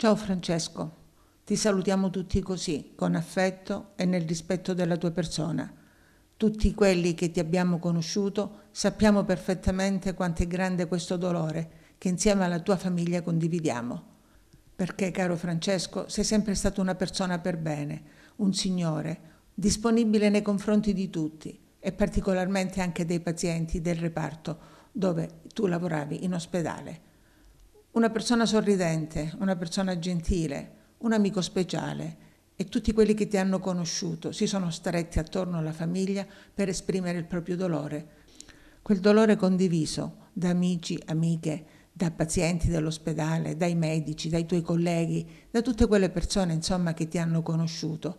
Ciao Francesco, ti salutiamo tutti così, con affetto e nel rispetto della tua persona. Tutti quelli che ti abbiamo conosciuto sappiamo perfettamente quanto è grande questo dolore che insieme alla tua famiglia condividiamo. Perché, caro Francesco, sei sempre stato una persona per bene, un signore, disponibile nei confronti di tutti e particolarmente anche dei pazienti del reparto dove tu lavoravi in ospedale una persona sorridente, una persona gentile, un amico speciale e tutti quelli che ti hanno conosciuto si sono stretti attorno alla famiglia per esprimere il proprio dolore. Quel dolore condiviso da amici, amiche, da pazienti dell'ospedale, dai medici, dai tuoi colleghi, da tutte quelle persone insomma che ti hanno conosciuto.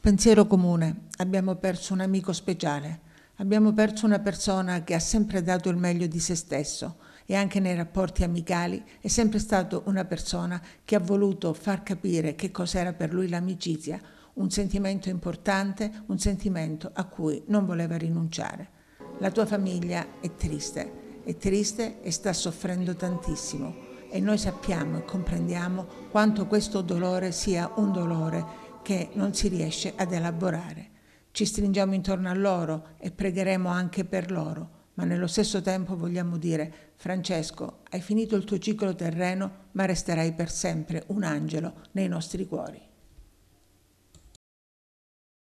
Pensiero comune, abbiamo perso un amico speciale, Abbiamo perso una persona che ha sempre dato il meglio di se stesso e anche nei rapporti amicali è sempre stato una persona che ha voluto far capire che cos'era per lui l'amicizia, un sentimento importante, un sentimento a cui non voleva rinunciare. La tua famiglia è triste, è triste e sta soffrendo tantissimo e noi sappiamo e comprendiamo quanto questo dolore sia un dolore che non si riesce ad elaborare ci stringiamo intorno a loro e pregheremo anche per loro, ma nello stesso tempo vogliamo dire, Francesco, hai finito il tuo ciclo terreno, ma resterai per sempre un angelo nei nostri cuori.